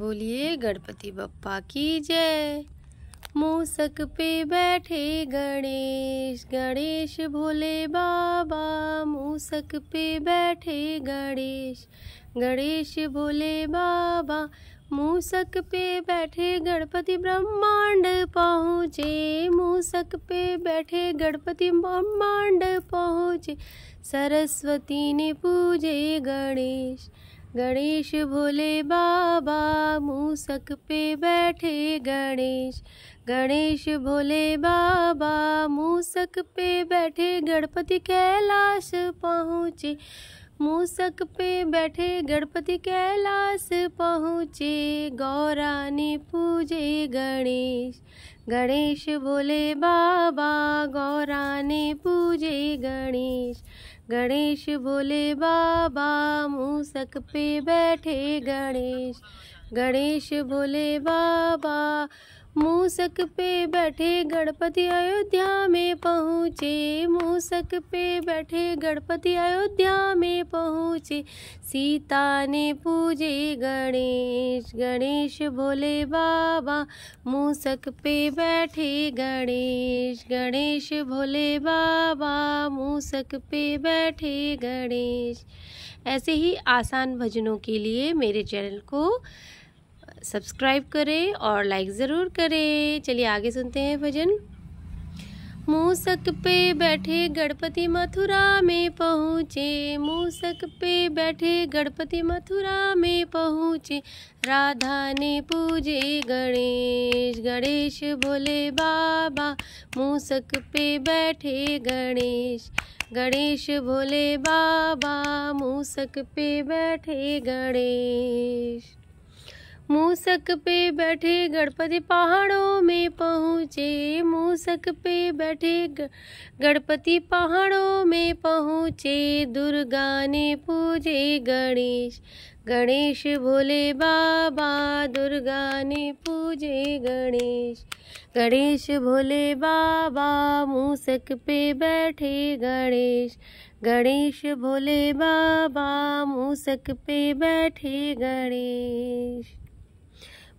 बोलिए गणपति बप्पा की जय मूसक पे बैठे गणेश गणेश भोले बाबा मूसक पे बैठे गणेश गणेश भोले बाबा मूसक पे बैठे गणपति ब्रह्मांड पहुँचे मूसक पे बैठे गणपति ब्रह्मांड पहुँचे सरस्वती ने पूजे गणेश गणेश भोले बाबा मूसक पे बैठे गणेश गणेश भोले बाबा मूसक पे बैठे गणपति कैलाश पहुँचे मूसक पे बैठे गणपति कैलाश पहुँचे गौरानी पूजे गणेश गणेश भोले बाबा गौरानी पूजे गणेश गणेश भोले बाबा मूसक पे बैठे गणेश गणेश भोले बाबा मूसक पे बैठे गणपति अयोध्या में पहुँचे मूसक पे बैठे गणपति अयोध्या में पहुँचे सीता ने पूजे गणेश गणेश भोले बाबा मूसक पे बैठे गणेश गणेश भोले बाबा मूसक पे बैठे गणेश ऐसे ही आसान भजनों के लिए मेरे चैनल को सब्सक्राइब करें और लाइक ज़रूर करें चलिए आगे सुनते हैं भजन मूसक पे बैठे गणपति मथुरा में पहुँचे मूसक पे बैठे गणपति मथुरा में पहुँचे राधा ने पूजे गणेश गणेश भोले बाबा मूसक पे बैठे गणेश गणेश भोले बाबा मूसक पे बैठे गणेश मूसक पे बैठे गणपति पहाड़ों में पहुँचे मूसक पे बैठे गणपति पहाड़ों में पहुँचे दुर्गा ने पूजे गणेश गणेश भोले बाबा दुर्गा ने पूजे गणेश गणेश भोले बाबा मूसक पे बैठे गणेश गणेश भोले बाबा मूसक पे बैठे गणेश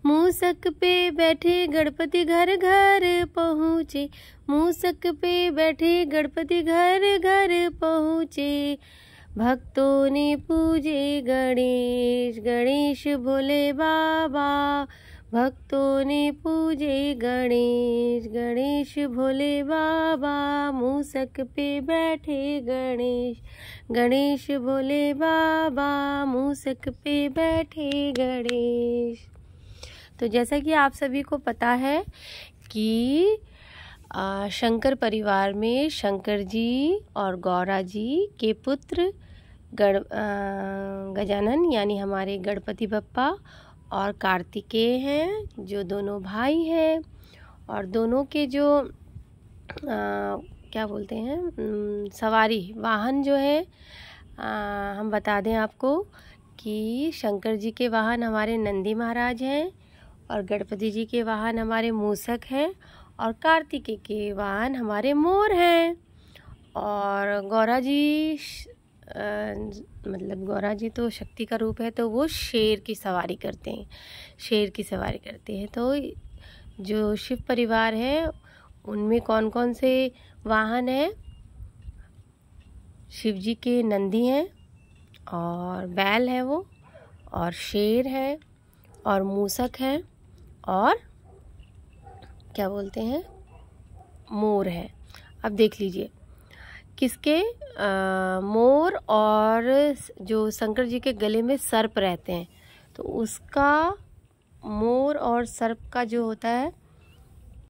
मूसक पे बैठे गणपति घर घर पहुँचे मूसक पे बैठे गणपति घर घर पहुँचे भक्तों ने पूजे गणेश गणेश भोले बाबा भक्तों ने पूजे गणेश गणेश भोले बाबा मूसक पे बैठे गणेश गणेश भोले बाबा मूसक पे बैठे गणेश तो जैसा कि आप सभी को पता है कि आ, शंकर परिवार में शंकर जी और गौरा जी के पुत्र गण गजानन यानी हमारे गणपति बप्पा और कार्तिकेय हैं जो दोनों भाई हैं और दोनों के जो आ, क्या बोलते हैं सवारी वाहन जो है आ, हम बता दें आपको कि शंकर जी के वाहन हमारे नंदी महाराज हैं और गणपति जी के वाहन हमारे मूसक हैं और कार्तिकेय के वाहन हमारे मोर हैं और गौरा जी मतलब गौरा जी तो शक्ति का रूप है तो वो शेर की सवारी करते हैं शेर की सवारी करते हैं तो जो शिव परिवार है उनमें कौन कौन से वाहन हैं शिव जी के नंदी हैं और बैल है वो और शेर है और मूसक है और क्या बोलते हैं मोर है अब देख लीजिए किसके आ, मोर और जो शंकर जी के गले में सर्प रहते हैं तो उसका मोर और सर्प का जो होता है